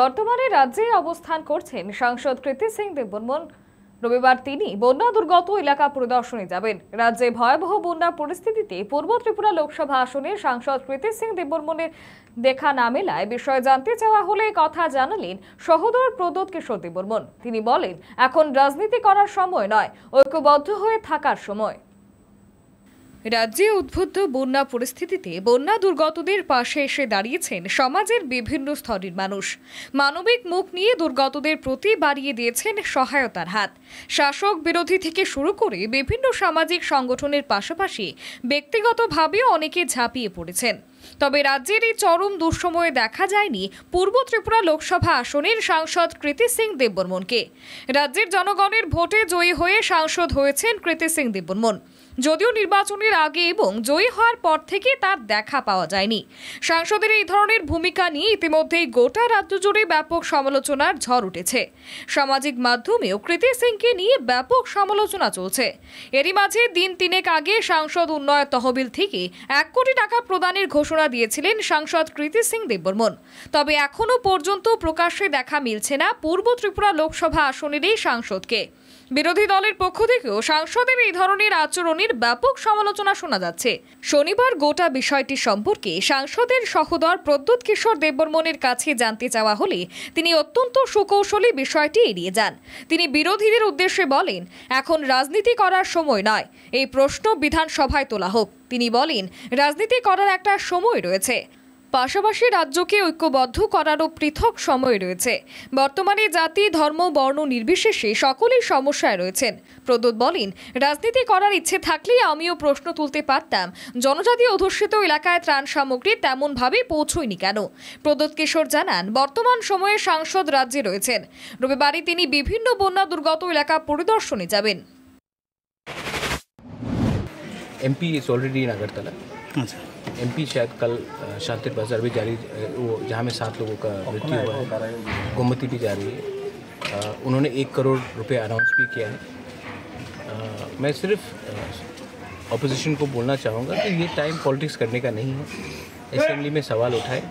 বর্তমানে রাজ্যে অবস্থান করছেন সাংসদ কৃতি সিং দেববর্মন রবিবার তিনি বন্যা দুর্গত এলাকা পরিদর্শনে যাবেন রাজ্যে ভয়াবহ বন্যা পরিস্থিতিতে পূর্ব ত্রিপুরা লোকসভা আসনে সাংসদ কৃতি সিং দেববর্মনের দেখা না মেলায় বিষয়ে জানতে চাওয়া হলে কথা জানালেন সহোদর প্রদোত কিশোর দেববর্মন তিনি বলেন এখন রাজনীতি করার সময় নয় ঐক্যবদ্ধ হয়ে থাকার সময় রাজ্যে উদ্বুদ্ধ বন্যা পরিস্থিতিতে বন্যা দুর্গতদের পাশে এসে দাঁড়িয়েছেন সমাজের বিভিন্ন স্তরের মানুষ মানবিক মুখ নিয়ে দুর্গতদের প্রতি বাড়িয়ে দিয়েছেন সহায়তার হাত শাসক বিরোধী থেকে শুরু করে বিভিন্ন সামাজিক সংগঠনের পাশাপাশি ব্যক্তিগতভাবেও অনেকে ঝাঁপিয়ে পড়েছেন তবে রাজ্যের এই চরম দুঃসময়ে দেখা যায়নি পূর্ব ত্রিপুরা লোকসভা আসনের সাংসদ কৃতি সিং দেববর্মনকে রাজ্যের জনগণের ভোটে জয়ী হয়ে সাংসদ হয়েছেন কৃতি সিং দেববর্মন যদিও নির্বাচনের আগে এবং জয়ী হওয়ার পর থেকে তার দেখা পাওয়া যায়নি সাংসদের এই ধরনের ভূমিকা নিয়ে ইতিমধ্যেই গোটা রাজ্য জুড়ে ব্যাপক সমালোচনার ঝড় উঠেছে সামাজিক মাধ্যমেও কৃতি সিংকে নিয়ে ব্যাপক সমালোচনা চলছে এরই মাঝে দিন তিনেক আগে সাংসদ উন্নয়ন তহবিল থেকে এক কোটি টাকা প্রদানের ঘোষণা ঘোষণা দিয়েছিলেন সাংসদ কৃতি সিং দেববর্মন তবে এখনও পর্যন্ত প্রকাশ্যে দেখা মিলছে না পূর্ব ত্রিপুরা লোকসভা আসনের এই সাংসদকে বিরোধী দলের পক্ষ থেকেও সাংসদের এই ধরনের আচরণের ব্যাপক সমালোচনা শোনা যাচ্ছে শনিবার গোটা বিষয়টি সম্পর্কে সাংসদের সহদর প্রদ্যুৎ কিশোর দেববর্মনের কাছে জানতে চাওয়া হলে তিনি অত্যন্ত সুকৌশলী বিষয়টি এড়িয়ে যান তিনি বিরোধীদের উদ্দেশ্যে বলেন এখন রাজনীতি করার সময় নয় এই প্রশ্ন বিধানসভায় তোলা হোক তিনি বলেন রাজনীতি করার একটা সময় রয়েছে পাশাপাশি রাজ্যকে ঐক্যবদ্ধ করারও পৃথক সময় রয়েছে বর্তমানে জাতি ধর্ম বর্ণ নির্বিশেষে সকলেই সমস্যায় রয়েছেন প্রদোত বলেন রাজনীতি করার ইচ্ছে থাকলেই আমিও প্রশ্ন তুলতে পারতাম জনজাতি অধ্যুষিত এলাকায় ত্রাণ সামগ্রী তেমনভাবে পৌঁছয়নি কেন প্রদোত কিশোর জানান বর্তমান সময়ে সাংসদ রাজ্যে রয়েছেন রবিবারে তিনি বিভিন্ন বন্যা দুর্গত এলাকা পরিদর্শনে যাবেন M P is already in Agartala M P शायद कल शांति बाजार भी जारी वो जहाँ में सात लोगों का मृत्यु हुआ है गोमती भी जा रही है उन्होंने एक करोड़ रुपए अनाउंस भी किया है मैं सिर्फ अपोजिशन को बोलना चाहूँगा कि ये टाइम पॉलिटिक्स करने का नहीं है असेंबली में सवाल उठाए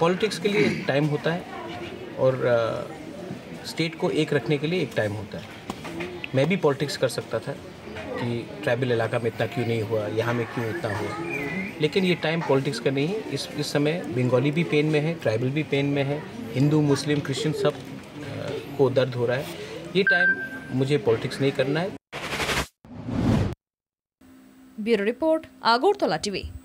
पॉलिटिक्स के लिए एक टाइम होता है और आ, स्टेट को एक रखने के लिए एक टाइम होता है मैं भी पॉलिटिक्स कर सकता था कि ट्राइबल इलाका में इतना क्यों नहीं हुआ यहाँ में क्यों इतना हुआ लेकिन ये टाइम पॉलिटिक्स का नहीं है इस इस समय बंगाली भी पेन में है ट्राइबल भी पेन में है हिंदू मुस्लिम क्रिश्चियन सब को दर्द हो रहा है ये टाइम मुझे पॉलिटिक्स नहीं करना है ब्यूरो रिपोर्ट आगोरतला टीवी